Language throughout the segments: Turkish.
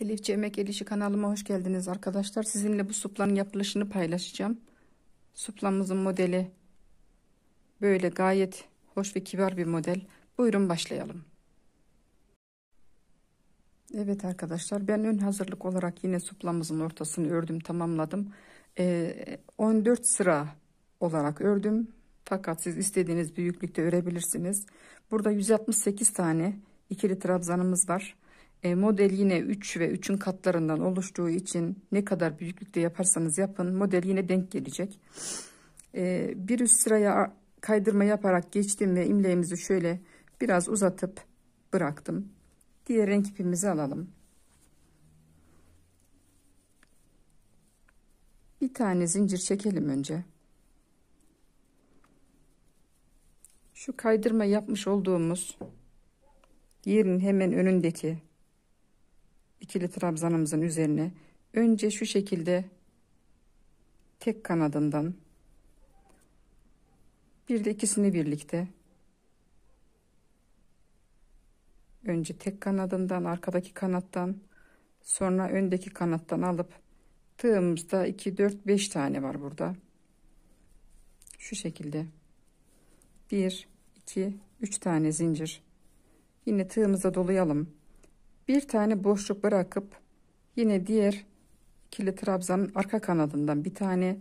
Elifçi Emek Elişi kanalıma hoş geldiniz arkadaşlar. Sizinle bu suplanın yapılışını paylaşacağım. Suplamızın modeli böyle gayet hoş ve kibar bir model. Buyurun başlayalım. Evet arkadaşlar ben ön hazırlık olarak yine suplamızın ortasını ördüm tamamladım. Ee, 14 sıra olarak ördüm. Fakat siz istediğiniz büyüklükte örebilirsiniz. Burada 168 tane ikili trabzanımız var. E, model yine 3 ve 3'ün katlarından oluştuğu için ne kadar büyüklükte yaparsanız yapın model yine denk gelecek. E, bir üst sıraya kaydırma yaparak geçtim ve imleğimizi şöyle biraz uzatıp bıraktım. Diğer renk ipimizi alalım. Bir tane zincir çekelim önce. Şu kaydırma yapmış olduğumuz yerin hemen önündeki ikili trabzanımızın üzerine önce şu şekilde tek kanadından bir de ikisini birlikte önce tek kanadından arkadaki kanattan sonra öndeki kanattan alıp tığımızda 2 4 5 tane var burada şu şekilde 1 2 3 tane zincir yine tığımıza dolayalım bir tane boşluk bırakıp yine diğer ikili trabzanın arka kanadından bir tane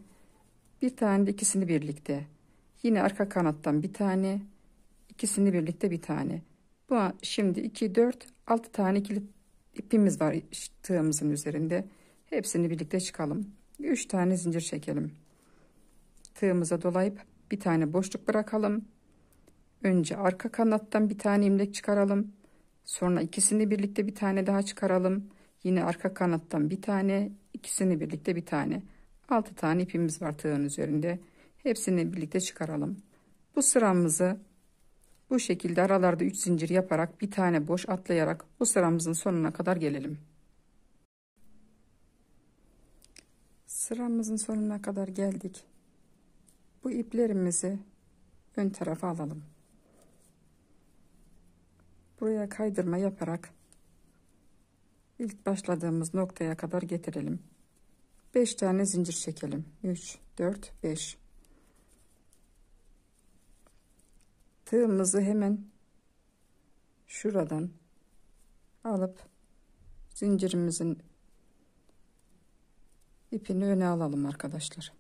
bir tane de ikisini birlikte yine arka kanattan bir tane ikisini birlikte bir tane bu şimdi 2 4 6 tane ikili ipimiz var tığımızın üzerinde hepsini birlikte çıkalım 3 tane zincir çekelim tığımıza dolayıp bir tane boşluk bırakalım önce arka kanattan bir tane imlek çıkaralım Sonra ikisini birlikte bir tane daha çıkaralım. Yine arka kanattan bir tane, ikisini birlikte bir tane. 6 tane ipimiz var tığın üzerinde. Hepsini birlikte çıkaralım. Bu sıramızı bu şekilde aralarda 3 zincir yaparak bir tane boş atlayarak bu sıramızın sonuna kadar gelelim. Sıramızın sonuna kadar geldik. Bu iplerimizi ön tarafa alalım buraya kaydırma yaparak ilk başladığımız noktaya kadar getirelim. 5 tane zincir çekelim. 3, 4, 5. Tığımızı hemen şuradan alıp zincirimizin ipini öne alalım arkadaşlar.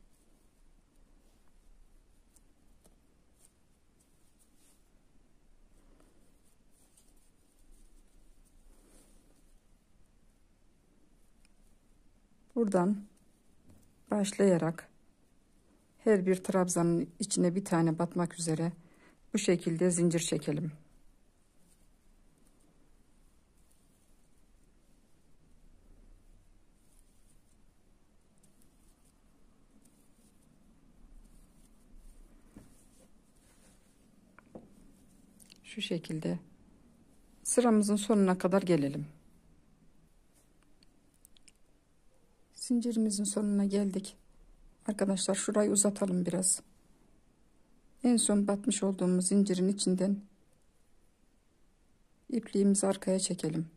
Buradan başlayarak her bir trabzanın içine bir tane batmak üzere bu şekilde zincir çekelim. Şu şekilde sıramızın sonuna kadar gelelim. zincirimizin sonuna geldik. Arkadaşlar şurayı uzatalım biraz. En son batmış olduğumuz zincirin içinden ipliğimizi arkaya çekelim.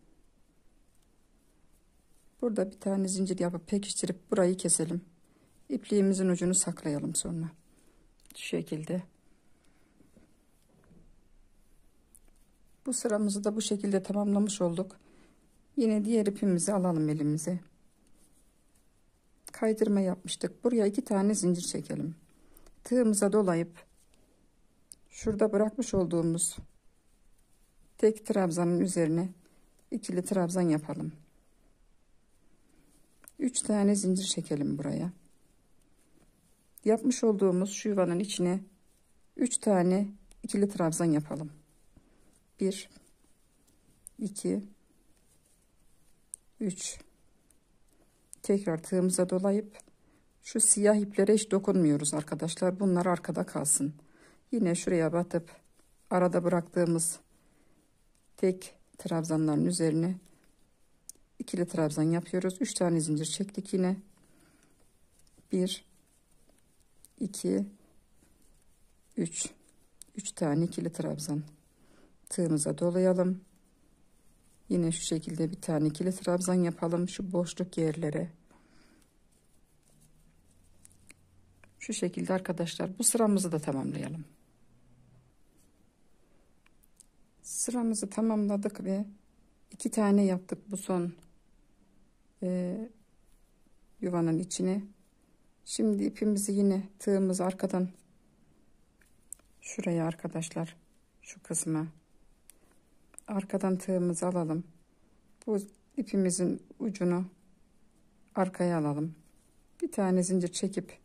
Burada bir tane zincir yapıp pekiştirip burayı keselim. İpliğimizin ucunu saklayalım sonra. Şu şekilde. Bu sıramızı da bu şekilde tamamlamış olduk. Yine diğer ipimizi alalım elimize kaydırma yapmıştık. Buraya iki tane zincir çekelim. Tığımıza dolayıp şurada bırakmış olduğumuz tek trabzanın üzerine ikili trabzan yapalım. Üç tane zincir çekelim buraya. Yapmış olduğumuz şu yuvanın içine üç tane ikili trabzan yapalım. Bir, iki, üç tekrar tığımıza dolayıp şu siyah iplere hiç dokunmuyoruz arkadaşlar. Bunlar arkada kalsın. Yine şuraya batıp arada bıraktığımız tek trabzanların üzerine ikili trabzan yapıyoruz. 3 tane zincir çektik yine. 1 2 3 3 tane ikili trabzan tığımıza dolayalım. Yine şu şekilde bir tane ikili trabzan yapalım şu boşluk yerlere. Şu şekilde arkadaşlar bu sıramızı da tamamlayalım. Sıramızı tamamladık ve iki tane yaptık bu son e, yuvanın içine. Şimdi ipimizi yine tığımız arkadan şuraya arkadaşlar şu kısma arkadan tığımızı alalım. Bu ipimizin ucunu arkaya alalım. Bir tane zincir çekip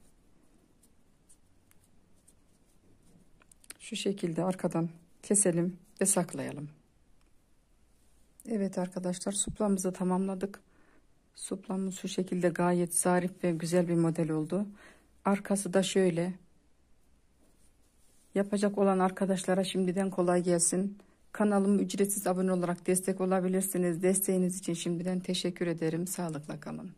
şu şekilde arkadan keselim ve saklayalım. Evet arkadaşlar suplamızı tamamladık. Suplamız şu şekilde gayet zarif ve güzel bir model oldu. Arkası da şöyle. Yapacak olan arkadaşlara şimdiden kolay gelsin. Kanalımı ücretsiz abone olarak destek olabilirsiniz. Desteğiniz için şimdiden teşekkür ederim. Sağlıkla kalın.